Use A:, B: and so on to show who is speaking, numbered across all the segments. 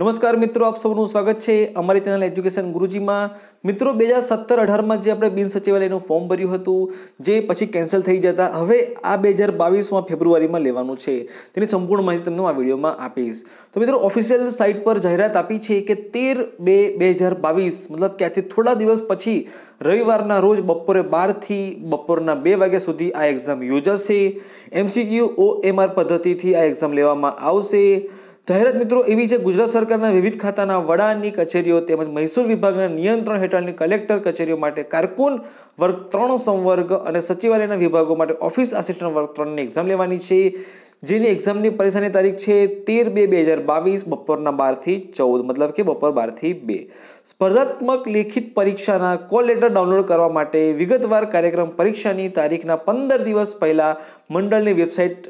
A: નમસ્કાર મિત્રો આપ સૌનું સ્વાગત છે અમારી ચેનલ એજ્યુકેશન ગુરુજીમાં મિત્રો બે હજાર સત્તર અઢારમાં જે આપણે બિન સચિવાલયનું ફોર્મ ભર્યું હતું જે પછી કેન્સલ થઈ જતા હવે આ બે હજાર બાવીસમાં ફેબ્રુઆરીમાં લેવાનું છે તેની સંપૂર્ણ માહિતી તમને આ વિડીયોમાં આપીશ તો મિત્રો ઓફિશિયલ સાઇટ પર જાહેરાત આપી છે કે તેર બે બે હજાર બાવીસ મતલબ કે આજથી થોડા દિવસ પછી રવિવારના રોજ બપોરે બારથી બપોરના બે વાગ્યા સુધી આ એક્ઝામ યોજાશે એમસીક્યુ ઓ એમઆર પદ્ધતિથી આ એક્ઝામ લેવામાં આવશે જાહેરાત મિત્રો એવી છે ગુજરાત સરકારના વિવિધ ખાતાના વડાની કચેરીઓ તેમજ મહેસૂલ વિભાગના નિયંત્રણ હેઠળની કલેક્ટર કચેરીઓ માટે કારકુન વર્ગ ત્રણ સંવર્ગ અને સચિવાલયના વિભાગો માટે ઓફિસ આસિસ્ટન્ટ વર્ગ ત્રણની એક્ઝામ લેવાની છે જેની એક્ઝામની પરીક્ષાની તારીખ છે તેર બે બે હજાર બાવીસ બપોરના બારથી ચૌદ મતલબ કે બપોર બારથી બે સ્પર્ધાત્મક લેખિત પરીક્ષાના કોલ લેટર ડાઉનલોડ કરવા માટે વિગતવાર કાર્યક્રમ પરીક્ષાની તારીખના પંદર દિવસ પહેલાં મંડળની website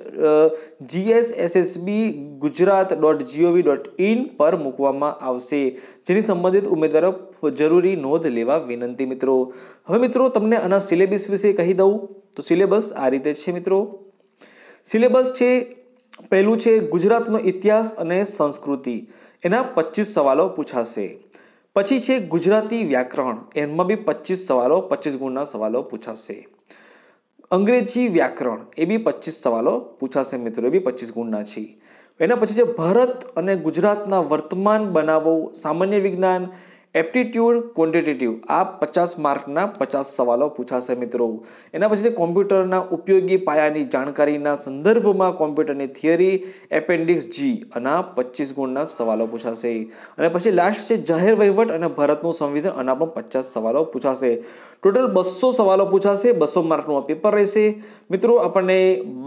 A: GSSSB Gujarat dot GOV dot in પર મૂકવામાં આવશે જેની સંબંધિત ઉમેદવારો જરૂરી નોંધ લેવા વિનંતી મિત્રો હવે મિત્રો તમને આના સિલેબસ વિશે કહી દઉં તો સિલેબસ આ રીતે છે મિત્રો સિલેબસ છે પહેલું છે ગુજરાતનો ઇતિહાસ અને સંસ્કૃતિ એના પચીસ સવાલો પૂછાશે પછી છે ગુજરાતી વ્યાકરણ એમાં બી પચીસ સવાલો પચીસ ગુણના સવાલો પૂછાશે અંગ્રેજી વ્યાકરણ એ બી પચીસ સવાલો પૂછાશે મિત્રો એ બી પચીસ ગુણના છે એના પછી છે ભારત અને ગુજરાતના વર્તમાન બનાવો સામાન્ય વિજ્ઞાન એપ્ટિટ્યૂડ ક્વોન્ટિટેટિવ આ પચાસ માર્કના પચાસ સવાલો પૂછાશે મિત્રો એના પછી કોમ્પ્યુટરના ઉપયોગી પાયાની જાણકારીના સંદર્ભમાં કોમ્પ્યુટરની થિયરી એપેન્ડિક્સ જી આના પચીસ ગુણના સવાલો પૂછાશે અને પછી લાસ્ટ છે જાહેર વહીવટ અને ભારતનું સંવિધાન આના પણ પચાસ સવાલો પૂછાશે ટોટલ બસો સવાલો પૂછાશે બસો માર્કનું પેપર રહેશે મિત્રો આપણને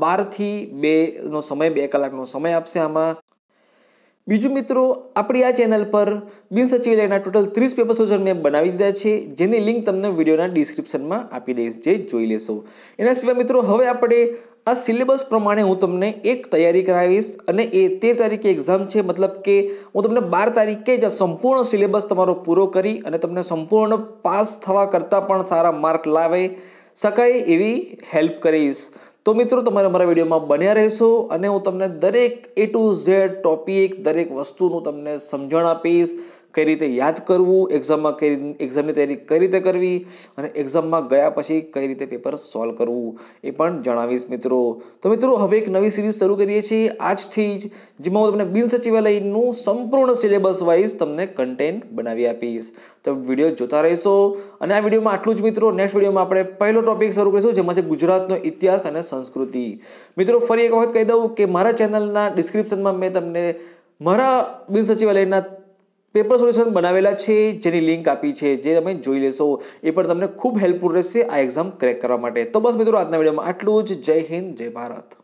A: બારથી બેનો સમય બે કલાકનો સમય આપશે આમાં બીજું મિત્રો આપણી આ ચેનલ પર બિન સચિવાલયના ટોટલ ત્રીસ પેપર સોલ્યુશન મેં બનાવી દીધા છે જેની લિંક તમને વિડીયોના ડિસ્ક્રિપ્શનમાં આપી દઈશ જે જોઈ લેશો એના સિવાય મિત્રો હવે આપણે આ સિલેબસ પ્રમાણે હું તમને એક તૈયારી કરાવીશ અને એ તેર તારીખે એક્ઝામ છે મતલબ કે હું તમને બાર તારીખે જ સંપૂર્ણ સિલેબસ તમારો પૂરો કરી અને તમને સંપૂર્ણ પાસ થવા કરતાં પણ સારા માર્ક લાવે શકાય એવી હેલ્પ કરીશ તો મિત્રો તમારે અમારા વિડીયોમાં બન્યા રહેશો અને હું તમને દરેક એ ટુ ઝેડ ટોપિક દરેક વસ્તુનું તમને સમજણ આપીશ કઈ રીતે યાદ કરવું એક્ઝામમાં કઈ એક્ઝામની તૈયારી કઈ રીતે કરવી અને એક્ઝામમાં ગયા પછી કઈ રીતે પેપર સોલ્વ કરવું એ પણ જણાવીશ મિત્રો તો મિત્રો હવે એક નવી સિરીઝ શરૂ કરીએ છીએ આજથી જ જેમાં હું તમને બિન સચિવાલયનું સંપૂર્ણ સિલેબસ વાઇઝ તમને કન્ટેન્ટ બનાવી આપીશ તો વિડીયો જોતા રહેશો અને આ વિડીયોમાં આટલું જ મિત્રો નેક્સ્ટ વિડીયોમાં આપણે પહેલો ટોપિક શરૂ કરીશું જેમાં છે ગુજરાતનો ઇતિહાસ અને સંસ્કૃતિ મિત્રો ફરી એક વખત કહી દઉં કે મારા ચેનલના ડિસ્ક્રિપ્શનમાં મેં તમને મારા બિન સચિવાલયના પેપર સોલ્યુશન બનાવેલા છે જેની લિંક આપી છે જે તમે જોઈ લેશો એ પણ તમને ખૂબ હેલ્પફુલ રહેશે આ એક્ઝામ ક્રેક કરવા માટે તો બસ મિત્રો આજના વિડીયોમાં આટલું જ જય હિન્દ જય ભારત